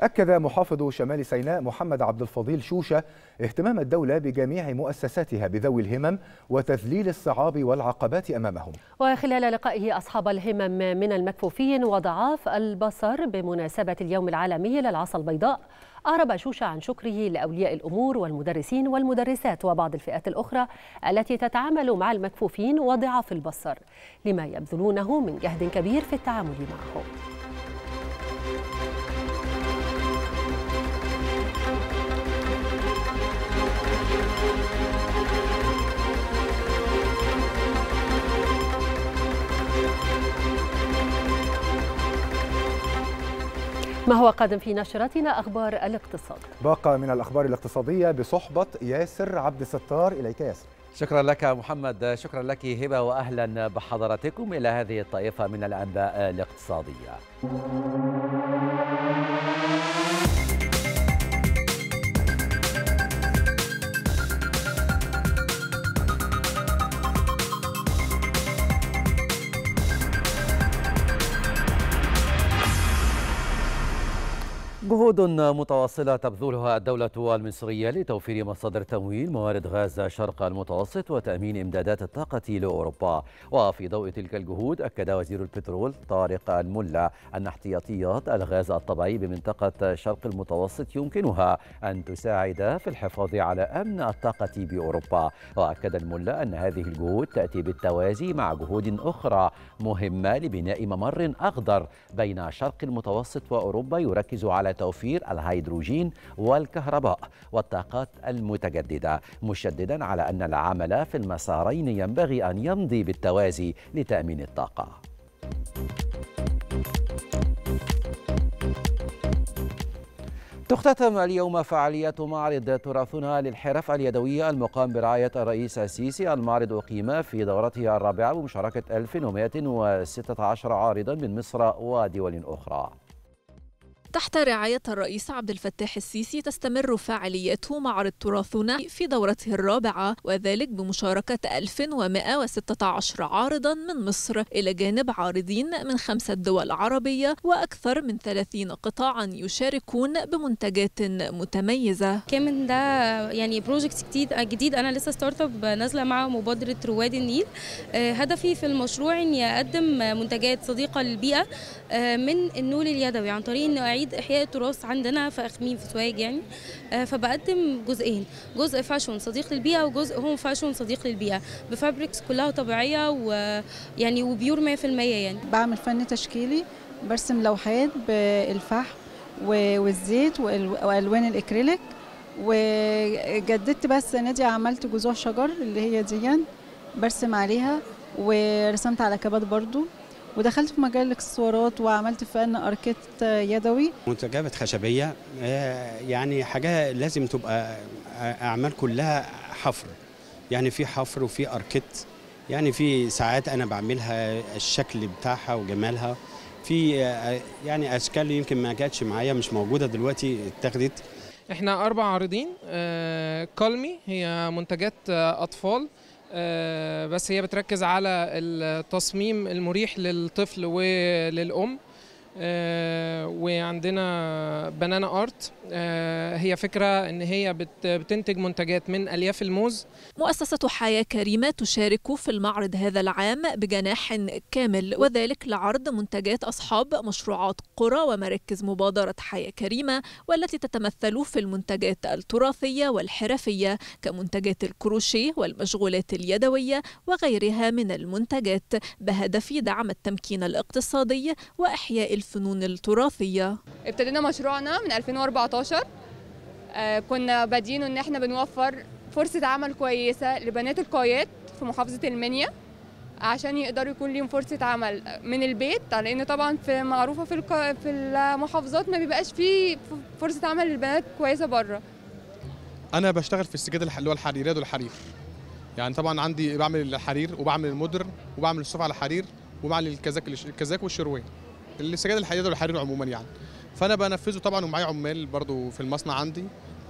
أكد محافظ شمال سيناء محمد عبد الفضيل شوشة اهتمام الدولة بجميع مؤسساتها بذوي الهمم وتذليل الصعاب والعقبات أمامهم وخلال لقائه أصحاب الهمم من المكفوفين وضعاف البصر بمناسبة اليوم العالمي للعصا البيضاء أعرب شوشة عن شكره لأولياء الأمور والمدرسين والمدرسات وبعض الفئات الأخرى التي تتعامل مع المكفوفين وضعاف البصر لما يبذلونه من جهد كبير في التعامل معهم ما هو قادم في نشرتنا أخبار الاقتصاد باقة من الأخبار الاقتصادية بصحبة ياسر عبد الستار إليك ياسر شكرا لك محمد شكرا لك هبة وأهلا بحضراتكم إلى هذه الطائفة من الأنباء الاقتصادية جهود متواصلة تبذلها الدولة المصرية لتوفير مصادر تمويل موارد غاز شرق المتوسط وتأمين إمدادات الطاقة لأوروبا وفي ضوء تلك الجهود أكد وزير البترول طارق الملا أن احتياطيات الغاز الطبيعي بمنطقة شرق المتوسط يمكنها أن تساعد في الحفاظ على أمن الطاقة بأوروبا وأكد الملا أن هذه الجهود تأتي بالتوازي مع جهود أخرى مهمة لبناء ممر أخضر بين شرق المتوسط وأوروبا يركز على توفير الهيدروجين والكهرباء والطاقات المتجددة مشددا على أن العمل في المسارين ينبغي أن يمضي بالتوازي لتأمين الطاقة تختتم اليوم فعالية معرض تراثنا للحرف اليدوية المقام برعاية الرئيس السيسي المعرض أقيم في دورته الرابعة بمشاركة 1116 عارضا من مصر ودول أخرى تحت رعاية الرئيس عبد الفتاح السيسي تستمر فعاليته معرض تراثنا في دورته الرابعة وذلك بمشاركة 1116 عارضا من مصر إلى جانب عارضين من خمسة دول عربية وأكثر من 30 قطاعا يشاركون بمنتجات متميزة كامن ده يعني بروجكت جديد جديد أنا لسه ستارت اب نازلة مع مبادرة رواد النيل آه، هدفي في المشروع إني أقدم منتجات صديقة للبيئة آه، من النول اليدوي عن طريق إني أعيد عيد إحياء التراث عندنا في اخمين في سوهاج يعني آه، فبقدم جزئين جزء فاشون صديق للبيئة وجزء هوم فاشون صديق للبيئة بفابريكس كلها طبيعية ويعني وبيور 100% يعني بعمل فن تشكيلي برسم لوحات بالفحم والزيت والوان الاكريليك وجددت بس السنه دي عملت جذوع شجر اللي هي دي برسم عليها ورسمت على كبات برضو ودخلت في مجال الاكسسوارات وعملت فن اركيت يدوي منتجات خشبيه آه، يعني حاجه لازم تبقى آه، اعمال كلها حفر يعني في حفر وفي اركيت يعني في ساعات انا بعملها الشكل بتاعها وجمالها في آه، يعني اشكال يمكن ما جاتش معايا مش موجوده دلوقتي اتخذت احنا اربع عارضين كالمي هي منتجات اطفال آه، بس هي بتركز على التصميم المريح للطفل وللأم آه، وعندنا بنانا ارت آه، هي فكره ان هي بتنتج منتجات من الياف الموز مؤسسه حياه كريمه تشارك في المعرض هذا العام بجناح كامل وذلك لعرض منتجات اصحاب مشروعات قرى ومراكز مبادره حياه كريمه والتي تتمثل في المنتجات التراثيه والحرفيه كمنتجات الكروشيه والمشغولات اليدويه وغيرها من المنتجات بهدف دعم التمكين الاقتصادي واحياء الفنون التراثية ابتدينا مشروعنا من 2014 آه، كنا بادين ان احنا بنوفر فرصة عمل كويسة لبنات القايات في محافظة المنيا عشان يقدروا يكون ليهم فرصة عمل من البيت لأن طبعا في معروفة في في المحافظات ما بيبقاش فيه فرصة عمل للبنات كويسة بره. أنا بشتغل في السجاد اللي هو الحريرات والحرير. يعني طبعا عندي بعمل الحرير وبعمل المدر وبعمل الصوف على الحرير وبعمل الكزاك الكذاك والشروال. السجاد الحديد والحرير عموما يعني فانا بنفذه طبعا ومعايا عمال برضو في المصنع عندي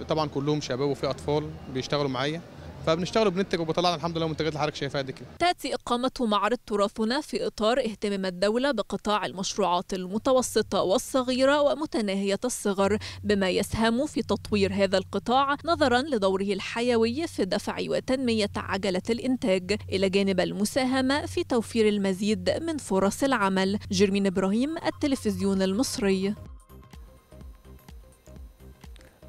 طبعا كلهم شباب وفي اطفال بيشتغلوا معايا فبنشتغل وبننتج وبطلعنا الحمد لله منتجات الحركه شايفاها دي كده. تاتي اقامه معرض تراثنا في اطار اهتمام الدوله بقطاع المشروعات المتوسطه والصغيره ومتناهيه الصغر بما يسهم في تطوير هذا القطاع نظرا لدوره الحيوي في دفع وتنميه عجله الانتاج الى جانب المساهمه في توفير المزيد من فرص العمل. جيرمين ابراهيم التلفزيون المصري.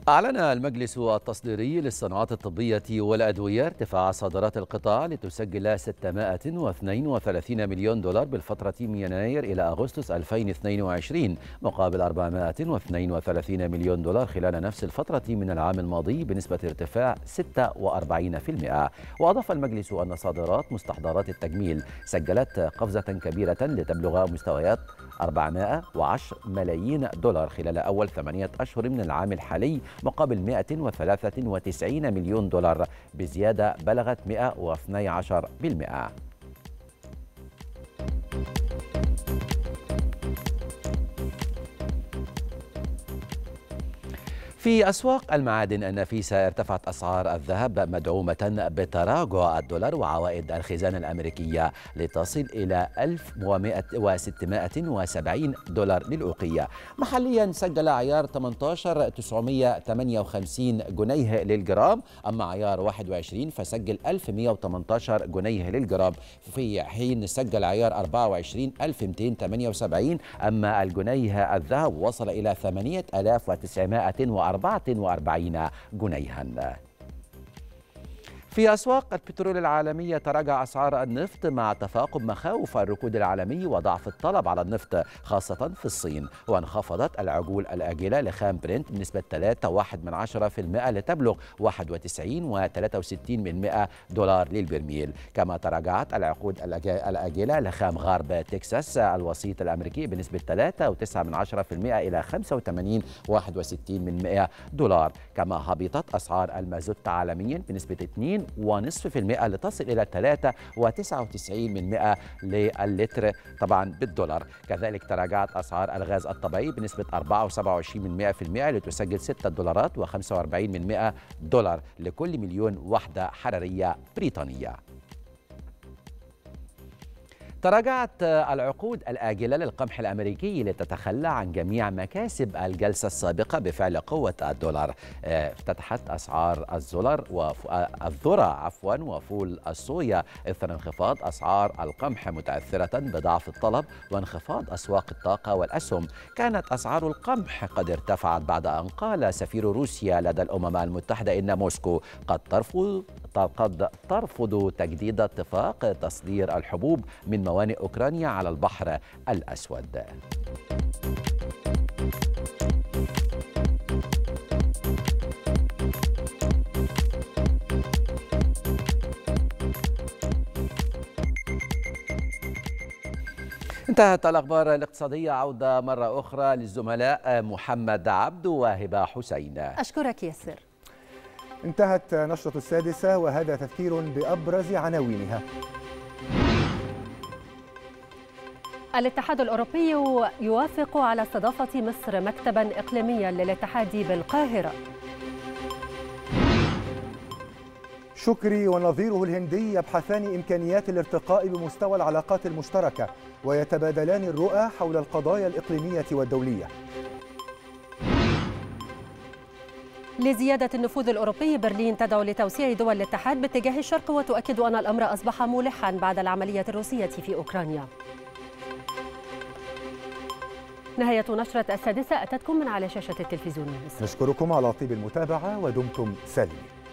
أعلن المجلس التصديري للصناعات الطبية والأدوية ارتفاع صادرات القطاع لتسجل 632 مليون دولار بالفترة من يناير إلى أغسطس 2022 مقابل 432 مليون دولار خلال نفس الفترة من العام الماضي بنسبة ارتفاع 46% وأضاف المجلس أن صادرات مستحضرات التجميل سجلت قفزة كبيرة لتبلغ مستويات 410 ملايين دولار خلال أول ثمانية أشهر من العام الحالي مقابل 193 مليون دولار بزيادة بلغت 112% في أسواق المعادن النفيسة ارتفعت أسعار الذهب مدعومة بتراجع الدولار وعوائد الخزانة الأمريكية لتصل إلى 1670 دولار للأوقية محليا سجل عيار 18958 جنيه للجرام أما عيار 21 فسجل 1118 جنيه للجرام في حين سجل عيار 24 1278 أما الجنيه الذهب وصل إلى 8940 44 جنيها في أسواق البترول العالمية تراجع أسعار النفط مع تفاقم مخاوف الركود العالمي وضعف الطلب على النفط خاصة في الصين وانخفضت العجول الآجلة لخام برنت بنسبة 3.1% لتبلغ 91.63 دولار للبرميل كما تراجعت العقود الآجلة لخام غرب تكساس الوسيط الأمريكي بنسبة 3.9% إلى 85.61 دولار كما هبطت أسعار المازوت عالميا بنسبة 2 2.5% لتصل إلى 3.99 من 100 للتر طبعا بالدولار كذلك تراجعت أسعار الغاز الطبيعي بنسبة 4.27 من 100% لتسجل 6 دولارات و45 من 100 دولار لكل مليون وحدة حرارية بريطانية تراجعت العقود الآجلة للقمح الأمريكي لتتخلى عن جميع مكاسب الجلسة السابقة بفعل قوة الدولار آه، افتتحت أسعار الزلر والذرة عفوا وفول الصويا إثر انخفاض أسعار القمح متأثرة بضعف الطلب وانخفاض أسواق الطاقة والأسهم كانت أسعار القمح قد ارتفعت بعد أن قال سفير روسيا لدى الأمم المتحدة إن موسكو قد ترفض قد ترفض تجديد اتفاق تصدير الحبوب من موانئ أوكرانيا على البحر الأسود انتهت الأخبار الاقتصادية عودة مرة أخرى للزملاء محمد عبد وهبة حسين أشكرك ياسر انتهت نشرة السادسة وهذا تذكير بأبرز عناوينها الاتحاد الأوروبي يوافق على استضافة مصر مكتبا إقليميا للاتحاد بالقاهرة شكري ونظيره الهندي يبحثان إمكانيات الارتقاء بمستوى العلاقات المشتركة ويتبادلان الرؤى حول القضايا الإقليمية والدولية لزيادة النفوذ الأوروبي برلين تدعو لتوسيع دول الاتحاد باتجاه الشرق وتؤكد أن الأمر أصبح ملحا بعد العملية الروسية في أوكرانيا نهاية نشرة السادسة أتتكم من على شاشة التلفزيون نشكركم على طيب المتابعة ودمتم سالمين